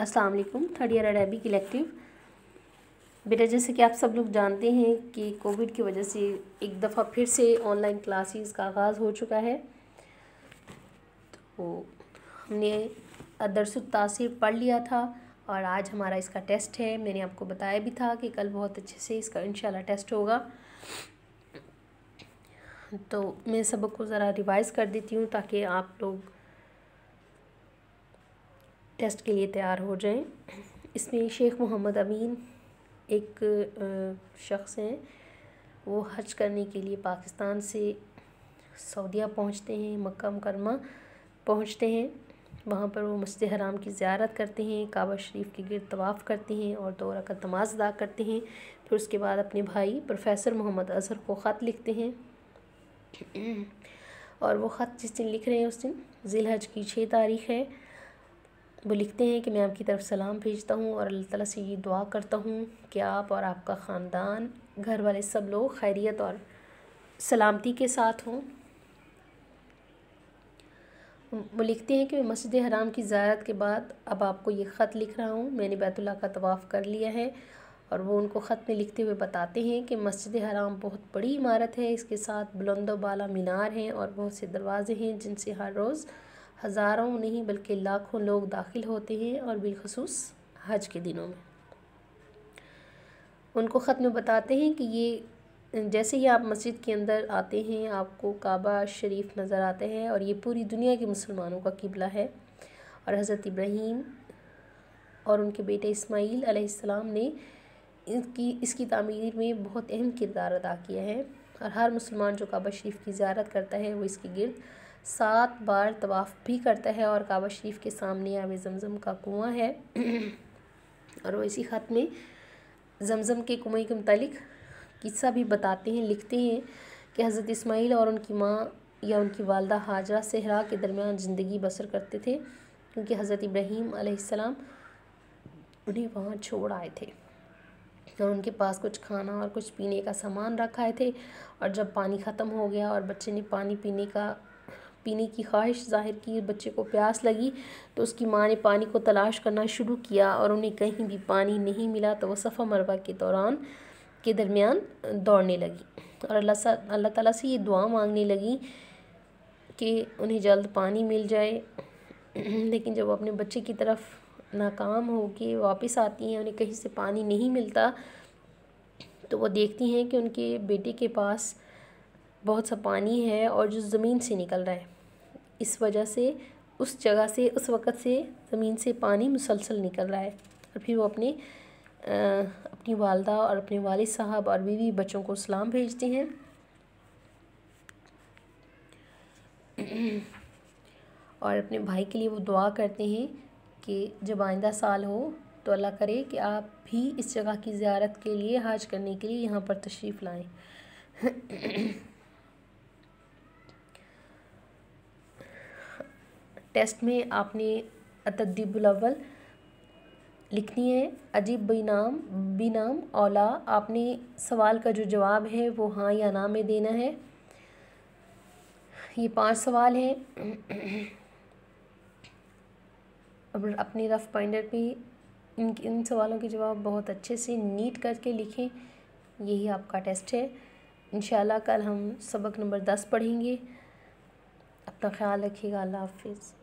अस्सलाम वालेकुम third year Arabic elective बेटा जैसे कि आप सब लोग जानते हैं कि कोविड की वजह से एक दफ़ा फिर से ऑनलाइन क्लासेस का आगाज़ हो चुका है तो हमने अदरसुतासिर पढ़ लिया था और आज हमारा इसका टेस्ट है मैंने आपको बताया भी था कि कल बहुत अच्छे से इसका इंशाल्लाह टेस्ट होगा तो मैं सबक को ज़रा रिवाइज़ कर देती हूँ ताकि आप लोग टेस्ट के लिए तैयार हो जाएं इसमें शेख मोहम्मद अमीन एक शख्स हैं वो हज करने के लिए पाकिस्तान से सऊदिया पहुंचते हैं मक्का मुकरमा पहुंचते हैं वहाँ पर वो मस्जिद हराम की ज़्यारत करते हैं काबा शरीफ के गिर तवाफ़ करते हैं और दो का नमाज अदा करते हैं फिर उसके बाद अपने भाई प्रोफेसर मोहम्मद अजहर को ख़त लिखते हैं और वो ख़त जिस दिन लिख रहे हैं उस दिन जिलहज की छः तारीख है वो लिखते हैं कि मैं आपकी तरफ सलाम भेजता हूँ और अल्लाह ताला से ये दुआ करता हूँ कि आप और आपका ख़ानदान घर वाले सब लोग खैरियत और सलामती के साथ हों वो लिखते हैं कि मैं मस्जिद हराम की ज़ारत के बाद अब आपको ये ख़त लिख रहा हूँ मैंने बैतुल्ला का तवाफ़ कर लिया है और वो उनको ख़त में लिखते हुए बताते हैं कि मस्जिद हराम बहुत बड़ी इमारत है इसके साथ बुलंदो बाला मीनार हैं और बहुत से दरवाज़े हैं जिनसे हर रोज़ हज़ारों नहीं बल्कि लाखों लोग दाखिल होते हैं और बिलखसूस हज के दिनों में उनको ख़त में बताते हैं कि ये जैसे ही आप मस्जिद के अंदर आते हैं आपको काबा शरीफ नज़र आते हैं और ये पूरी दुनिया के मुसलमानों का किबला है और हज़रत इब्राहीम और उनके बेटे इस्माईल अलैहिस्सलाम ने इनकी इसकी तमीर में बहुत अहम किरदार अदा किया है और हर मुसलमान जो काबा शरीफ की ज्यारत करता है वो इसके गिरद सात बार तवाफ़ भी करता है और काबा शरीफ के सामने आब जमज़म का कुआं है और वो इसी ख़त में जमज़म के कुएँ के मतलब किस्सा भी बताते हैं लिखते हैं कि हज़रत इस्माइल और उनकी माँ या उनकी वालदा हाजरा सहरा के दरमियान ज़िंदगी बसर करते थे क्योंकि हज़रत इब्राहीम आसमाम उन्हें वहाँ छोड़ आए थे और उनके पास कुछ खाना और कुछ पीने का सामान रखाए थे और जब पानी ख़त्म हो गया और बच्चे ने पानी पीने का पीने की ख्वाहिश ज़ाहिर की बच्चे को प्यास लगी तो उसकी माँ ने पानी को तलाश करना शुरू किया और उन्हें कहीं भी पानी नहीं मिला तो वह सफ़ा मरवा के दौरान के दरमियान दौड़ने लगी और अल्लाह अल्लाह ताला से ये दुआ मांगने लगी कि उन्हें जल्द पानी मिल जाए लेकिन जब वो अपने बच्चे की तरफ नाकाम होके वापस आती हैं उन्हें कहीं से पानी नहीं मिलता तो वो देखती हैं कि उनके बेटे के पास बहुत सा पानी है और जो ज़मीन से निकल रहा है इस वजह से उस जगह से उस वक़्त से ज़मीन से पानी मुसलसल निकल रहा है और फिर वो अपने आ, अपनी वालदा और अपने वाल साहब और बीवी बच्चों को सलाम भेजते हैं और अपने भाई के लिए वो दुआ करते हैं कि जब आइंदा साल हो तो अल्लाह करे कि आप भी इस जगह की ज़्यारत के लिए हाज करने के लिए यहाँ पर तशरीफ़ लाएँ टेस्ट में आपने बुलावल लिखनी है अजीब बेनाम बीनाम ओला आपने सवाल का जो जवाब है वो हाँ या ना में देना है ये पांच सवाल हैं अब अपनी रफ़ पॉइंटर पे इन इन सवालों के जवाब बहुत अच्छे से नीट करके लिखें यही आपका टेस्ट है इन कल हम सबक नंबर दस पढ़ेंगे अपना ख्याल रखिएगा अल्लाह हाफिज़